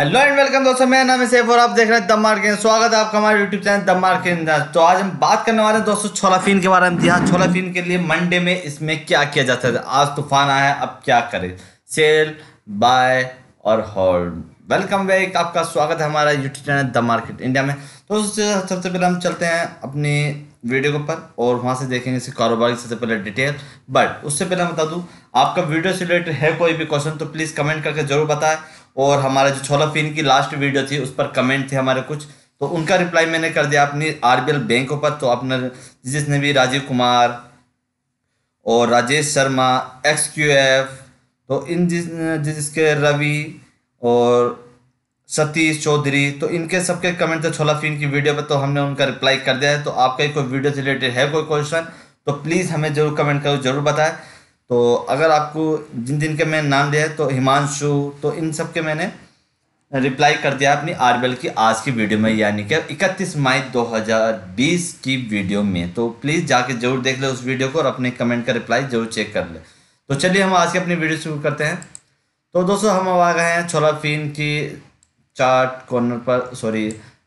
hello and welcome दोस्तों मेरा नाम है सैफ और आप देख रहे हैं दम मार्केट स्वागत है आपका हमारे यूट्यूब चैनल दम मार्किन तो आज हम बात करने वाले हैं दोस्तों छोलाफिन के बारे में जी हाँ छोलाफीन के लिए मंडे में इसमें क्या किया जाता है आज तूफान आया अब क्या करें सेल बाय और हॉल्ड वेलकम बैक आपका स्वागत है हमारा YouTube channel the market India में दोस्तों सबसे पहले हम चलते हैं अपने वीडियो के ऊपर और वहाँ से देखेंगे इसे कारोबार की सबसे पहले डिटेल बट उससे पहले मैं बता दूँ आपका वीडियो से रिलेटेड है कोई भी क्वेश्चन तो प्लीज़ कमेंट करके जरूर बताएं और हमारा जो छोला फिन की लास्ट वीडियो थी उस पर कमेंट थे हमारे कुछ तो उनका रिप्लाई मैंने कर दिया अपनी आर बैंकों पर तो अपने जिसने भी राजीव कुमार और Rajesh Sharma X Q F तो इन जिस जिसके रवि और सतीश चौधरी तो इनके सबके कमेंट थे छोला फिन की वीडियो पर तो हमने उनका रिप्लाई कर दिया है तो आपका कोई वीडियो से रिलेटेड है कोई क्वेश्चन तो प्लीज़ हमें जरूर कमेंट करो जरूर बताएं तो अगर आपको जिन जिन के मैंने नाम दिया है तो हिमांशु तो इन सब के मैंने रिप्लाई कर दिया अपनी आर की आज की वीडियो में यानी कि 31 मई 2020 की वीडियो में तो प्लीज़ जाके जरूर देख ले उस वीडियो को और अपने कमेंट का रिप्लाई जरूर चेक कर ले तो चलिए हम आज की अपनी वीडियो शुरू करते हैं तो दोस्तों हम अब आ गए हैं छोला फीन की चार्ट कॉर्नर पर सॉरी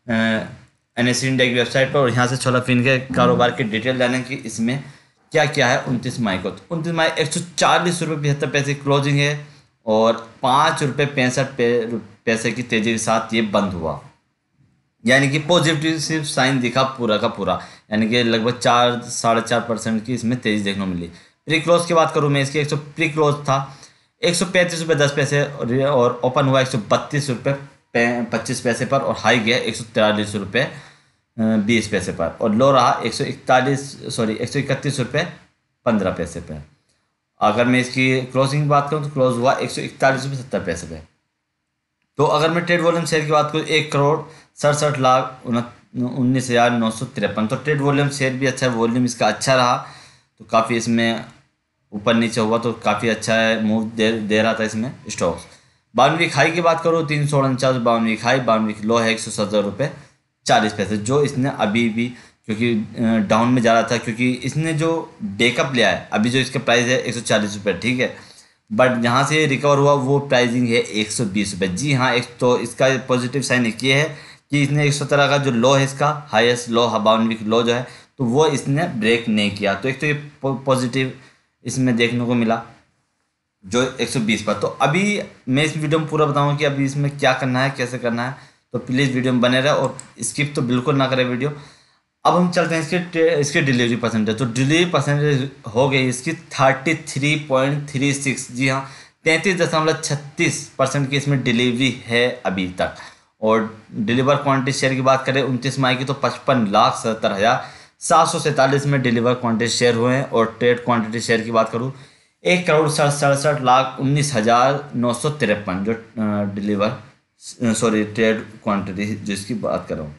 एन एस इंडिया की वेबसाइट पर और यहाँ से छोला फीन के कारोबार की डिटेल जाने की इसमें क्या क्या है उनतीस मई को तो उनतीस मई एक सौ चालीस रुपये पचहत्तर पैसे क्लोजिंग है और पाँच रुपये पैंसठ पैसे की तेज़ी के साथ ये बंद हुआ यानी कि पॉजिटिव सिर्फ साइन दिखा पूरा का पूरा यानी कि लगभग चार साढ़े चार परसेंट की इसमें तेज़ी देखने को मिली प्री क्लोज की बात करूँ मैं इसकी एक सौ प्री क्लोज था एक सौ पैंतीस रुपये दस पैसे और ओपन हुआ एक सौ बत्तीस रुपये पच्चीस पैसे पर और हाई गया एक सौ तिरालीस रुपये बीस पैसे पर और लो रहा एक सौ इकतालीस सॉरी एक सौ इकतीस रुपये पंद्रह पैसे पर अगर मैं इसकी क्लोजिंग बात करूँ तो क्लोज हुआ एक सौ इकतालीस रुपये सत्तर पैसे पर तो अगर मैं ट्रेड वॉल्यूम शेयर की बात करूँ एक करोड़ सड़सठ लाख उन्नीस हज़ार नौ सौ तिरपन तो ट्रेड वॉल्यूम शेयर भी अच्छा है वॉल्यूम इसका अच्छा रहा तो काफ़ी इसमें ऊपर नीचे हुआ तो काफ़ी अच्छा है मूव दे दे रहा था इसमें स्टॉक्स बानवी खाई की बात करूँ तीन सौ उनचास बानवी खाई बानवी लो है एक सौ सत्तर रुपये चालीस पैसे जो इसने अभी भी क्योंकि डाउन में जा रहा था क्योंकि इसने जो डेकअप लिया है अभी जो इसका प्राइस है एक सौ चालीस रुपये ठीक है बट जहाँ से रिकवर हुआ वो प्राइसिंग है एक सौ बीस रुपये जी हाँ एक तो इसका पॉजिटिव साइन एक ये है कि इसने एक सौ तरह का जो लो है इसका हाईएस्ट लो हबाउन वीक लो जो है तो वो इसने ब्रेक नहीं किया तो एक तो ये पॉजिटिव इसमें देखने को मिला जो बीस पर तो अभी मैं इस वीडियो में पूरा बताऊँ कि अभी इसमें क्या करना है कैसे करना है तो प्लीज़ वीडियो में बने रहे और स्किप तो बिल्कुल ना करें वीडियो अब हम चलते हैं इसके इसके डिलीवरी परसेंटेज तो डिलीवरी परसेंटेज हो गई इसकी thirty three point three six जी हाँ तैंतीस दशमलव छत्तीस परसेंट की इसमें डिलीवरी है अभी तक और डिलीवर क्वांटिटी शेयर की बात करें उनतीस मई की तो पचपन लाख सत्तर हज़ार सात सौ सैंतालीस में डिलीवर क्वांटिटी शेयर हुए हैं और ट्रेड क्वांटिटी शेयर की बात करूँ एक करोड़ सड़सठ लाख उन्नीस हज़ार नौ सौ तिरपन जो डिलीवर सॉरी ट्रेड क्वांटिटी जिसकी बात कर रहा हूँ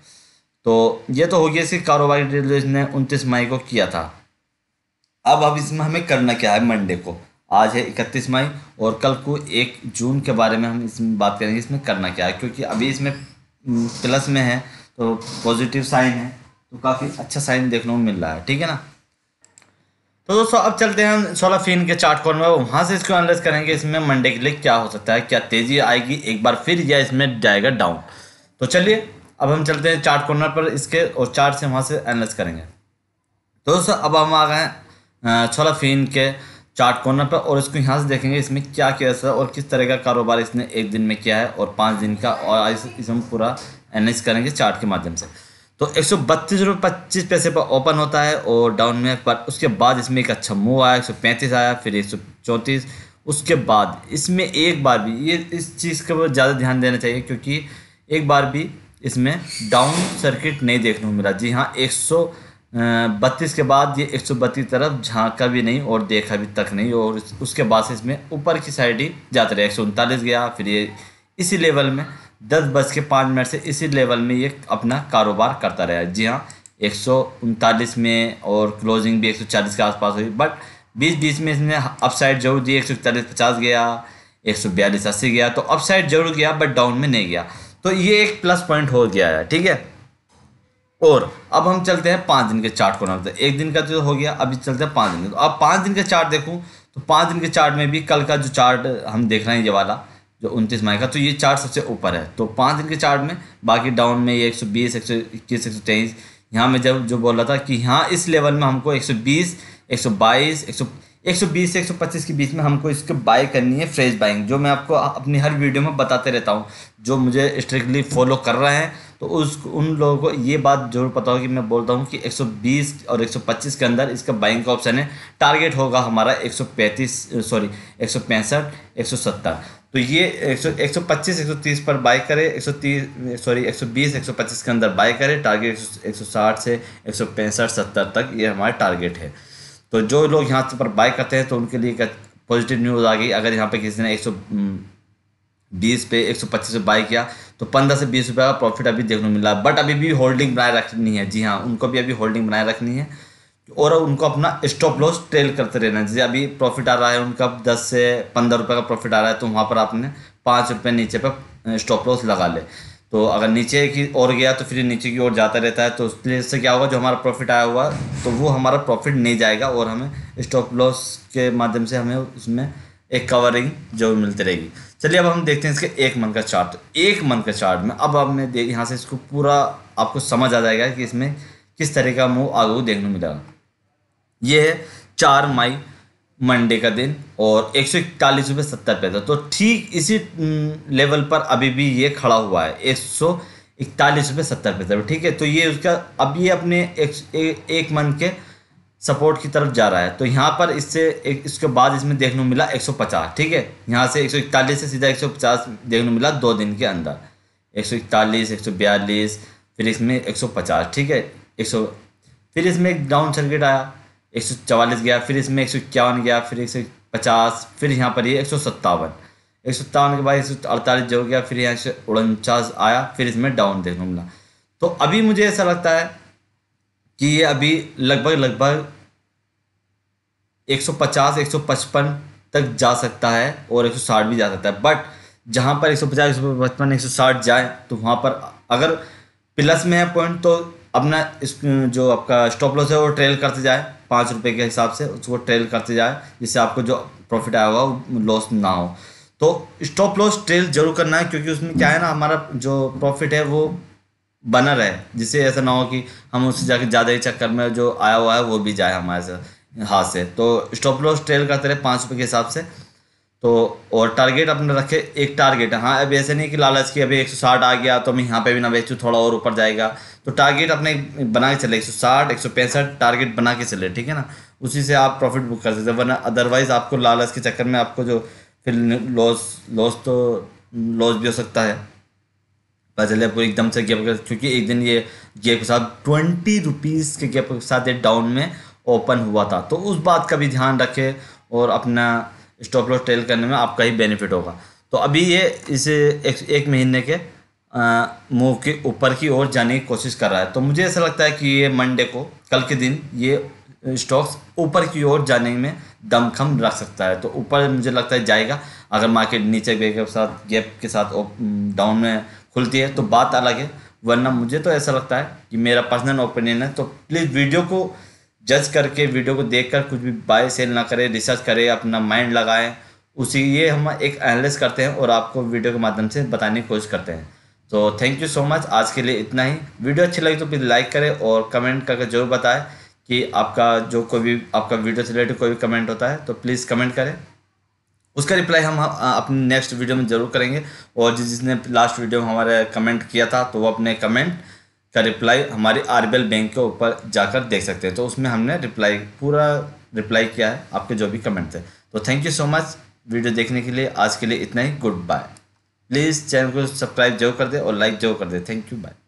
तो ये तो हो गया इसकी कारोबारी ट्रेड ने उनतीस मई को किया था अब अब इसमें हमें करना क्या है मंडे को आज है इकतीस मई और कल को एक जून के बारे में हम इसमें बात करेंगे इसमें करना क्या है क्योंकि अभी इसमें प्लस में है तो पॉजिटिव साइन है तो काफ़ी अच्छा साइन देखने को मिल रहा है ठीक है ना तो दोस्तों अब चलते हैं सोलह फिन के चार्ट कॉर्न में वहाँ से इसको एनालाइज करेंगे इसमें मंडे के लिए क्या हो सकता है क्या तेज़ी आएगी एक बार फिर या इसमें जाएगा डाउन तो चलिए अब हम चलते हैं चार्ट कॉर्नर पर इसके और चार्ट से वहाँ से एनालाइज करेंगे तो दोस्तों अब हम आ गए हैं सोलह फिन के चार्ट कॉर्नर पर और इसको यहाँ से देखेंगे इसमें क्या क्या है और किस तरह का कारोबार इसने एक दिन में किया है और पाँच दिन का और इसमें पूरा एनालिस करेंगे चार्ट के माध्यम से तो एक सौ बत्तीस रुपये पच्चीस पैसे पर ओपन होता है और डाउन में पर उसके बाद इसमें एक अच्छा मूव आया एक सौ पैंतीस आया फिर एक सौ चौंतीस उसके बाद इसमें एक बार भी ये इस चीज़ का ज़्यादा ध्यान देना चाहिए क्योंकि एक बार भी इसमें डाउन सर्किट नहीं देखने को मिला जी हाँ एक सौ बत्तीस के बाद ये एक सौ बत्तीस तरफ झांका भी नहीं और देखा भी तक नहीं और उसके बाद से इसमें ऊपर की साइड ही जाते रहे एक सौ उनतालीस गया फिर ये इसी लेवल में दस बज के पाँच मिनट से इसी लेवल में ये अपना कारोबार करता रहा जी हाँ एक में और क्लोजिंग भी एक के आसपास हुई बट बीस बीस में इसने अपसाइड जरूर दी एक सौ चालीस पचास गया एक सौ बयालीस अस्सी गया तो अपसाइड जरूर गया बट डाउन में नहीं गया तो ये एक प्लस पॉइंट हो गया है ठीक है और अब हम चलते हैं पाँच दिन के चार्ट को नाम एक दिन का जो तो हो गया अभी चलते हैं पाँच दिन का तो अब पाँच दिन का चार्ट देखूँ तो पाँच दिन के चार्ट में भी कल का जो चार्ट हम देख रहे हैं ये वाला जो उनतीस मई का तो ये चार्ट सबसे ऊपर है तो पाँच दिन के चार्ट में बाकी डाउन में ये एक सौ बीस एक सौ इक्कीस एक सौ तेईस यहाँ में जब जो बोल रहा था कि यहाँ इस लेवल में हमको एक सौ बीस एक सौ बाईस एक सौ एक सौ बीस से एक सौ पच्चीस के बीच में हमको इसको बाय करनी है फ्रेश बाइंग जो मैं आपको अपनी हर वीडियो में बताते रहता हूँ जो मुझे स्ट्रिक्टली फॉलो कर रहे हैं तो उस उन लोगों को ये बात जरूर पता होगी मैं बोलता हूँ कि 120 और 125 के अंदर इसका बाइंग का ऑप्शन है टारगेट होगा हमारा 135 सॉरी एक सौ पैंसठ तो ये एक सौ एक सौ पच्चीस एक सौ तीस पर बाई करे एक सौ तीस सॉरी एक सौ बीस एक सौ पच्चीस के अंदर बाई करे टारगेट एक सौ साठ से एक सौ पैंसठ सत्तर तक ये हमारा टारगेट है तो जो लोग यहाँ पर बाई करते हैं तो उनके लिए पॉजिटिव न्यूज़ आ गई अगर यहाँ पे किसी ने एक सौ बीस पे एक सौ पच्चीस पे बाई किया तो पंद्रह से बीस रुपये का प्रॉफिट अभी देखने को मिला बट अभी भी होल्डिंग बनाए रखनी है जी हाँ उनको भी अभी होल्डिंग बनाए रखनी है और उनको अपना स्टॉप लॉस ट्रेल करते रहना जैसे अभी प्रॉफिट आ रहा है उनका दस से पंद्रह रुपये का प्रॉफिट आ रहा है तो वहाँ पर आपने पाँच रुपये नीचे पर स्टॉप लॉस लगा ले तो अगर नीचे की ओर गया तो फिर नीचे की ओर जाता रहता है तो उससे क्या होगा जो हमारा प्रॉफिट आया हुआ तो वो हमारा प्रॉफिट नहीं जाएगा और हमें स्टॉप लॉस के माध्यम से हमें उसमें एक कवरिंग जो मिलती रहेगी चलिए अब हम देखते हैं इसके एक मंथ का चार्ट एक मंथ का चार्ट में अब आपने यहाँ से इसको पूरा आपको समझ आ जाएगा कि इसमें किस तरह का मूव आगे देखने को मिला ये है चार मई मंडे का दिन और एक सौ इकतालीस रुपये सत्तर पैसा तो ठीक इसी लेवल पर अभी भी ये खड़ा हुआ है एक सौ इकतालीस रुपये सत्तर पैसा तो ठीक है तो ये उसका अब ये अपने एक, एक मंथ के सपोर्ट की तरफ जा रहा है तो यहाँ पर इससे एक इसके बाद इसमें देखने को मिला पचास ठीक है यहाँ से एक सौ इकतालीस से सीधा एक सौ पचास देखने को मिला दो दिन के अंदर एक एक सौ इकतालीस सौ बयालीस फिर इसमें एक सौ पचास ठीक है एक सौ फिर इसमें एक डाउन सर्किट आया एक सौ चवालीस गया फिर इसमें एक सौ इक्यावन गया फिर एक सौ पचास फिर यहाँ पर ये एक सौ सत्तावन एक सौ सत्तावन के बाद एक सौ अड़तालीस जो गया फिर यहाँ से उनचास आया फिर इसमें डाउन देखने मिला तो अभी मुझे ऐसा लगता है कि ये अभी लगभग लगभग एक एक सौ पचास सौ पचपन तक जा सकता है और एक सौ साठ भी जा सकता है बट जहाँ पर एक सौ पचास पचपन एक सौ साठ जाए तो वहाँ पर अगर प्लस में है पॉइंट तो अपना इस जो आपका स्टॉप लॉस है वो ट्रेल करते जाए पाँच रुपये के हिसाब से उसको ट्रेल करते जाए जिससे आपको जो प्रॉफिट आया होगा वो लॉस ना हो तो स्टॉप लॉस ट्रेल जरूर करना है क्योंकि उसमें क्या है ना हमारा जो प्रॉफिट है वो बना रहे जिससे ऐसा ना हो कि हम उससे जाके ज़्यादा ही चक्कर में जो आया हुआ है वो भी जाए हमारे से हाथ से तो स्टॉप लॉस ट्रेल करते रहे पाँच रुपये के हिसाब से तो और टारगेट अपने रखे एक टारगेट हाँ अब ऐसे नहीं कि लालच की अभी 160 आ गया तो मैं यहाँ पे भी ना बेचूँ थोड़ा और ऊपर जाएगा तो टारगेट अपने बना के चले 160 165 टारगेट बना के चले ठीक है ना उसी से आप प्रॉफिट बुक कर सकते वरना अदरवाइज़ आपको लालच के चक्कर में आपको जो फिर लॉस लॉस तो लॉस भी हो सकता है पता चले आपको एकदम से गैप क्योंकि एक दिन ये गैप के साथ ट्वेंटी रुपीज़ के गैप के साथ ये डाउन में ओपन हुआ था तो उस बात का भी ध्यान रखें और अपना स्टॉप लॉस ट्रेल करने में आपका ही बेनिफिट होगा तो अभी ये इस एक, एक महीने के मूव के ऊपर की ओर जाने की कोशिश कर रहा है तो मुझे ऐसा लगता है कि ये मंडे को कल के दिन ये स्टॉक्स ऊपर की ओर जाने में दमखम रख सकता है तो ऊपर मुझे लगता है जाएगा अगर मार्केट नीचे गए के साथ गैप के साथ डाउन में खुलती है तो बात अलग है वरना मुझे तो ऐसा लगता है कि मेरा पर्सनल ओपिनियन है तो प्लीज़ वीडियो को जज करके वीडियो को देखकर कुछ भी बाय सेल ना करें रिसर्च करें अपना माइंड लगाएं उसी ये हम एक एनालिस करते हैं और आपको वीडियो के माध्यम से बताने की कोशिश करते हैं तो थैंक यू सो मच आज के लिए इतना ही वीडियो अच्छी लगी तो प्लीज़ लाइक करें और कमेंट करके जरूर बताएं कि आपका जो कोई भी आपका वीडियो से रिलेटेड कोई भी कमेंट होता है तो प्लीज़ कमेंट करें उसका रिप्लाई हम अपने नेक्स्ट वीडियो में ज़रूर करेंगे और जिसने लास्ट वीडियो में हमारे कमेंट किया था तो वो अपने कमेंट का रिप्लाई हमारे आर बैंक के ऊपर जाकर देख सकते हैं तो उसमें हमने रिप्लाई पूरा रिप्लाई किया है आपके जो भी कमेंट थे तो thank you so much video देखने के लिए आज के लिए इतना ही गुड बाय प्लीज़ चैनल को सब्सक्राइब जरूर कर दे और लाइक जरूर कर दे थैंक यू बाय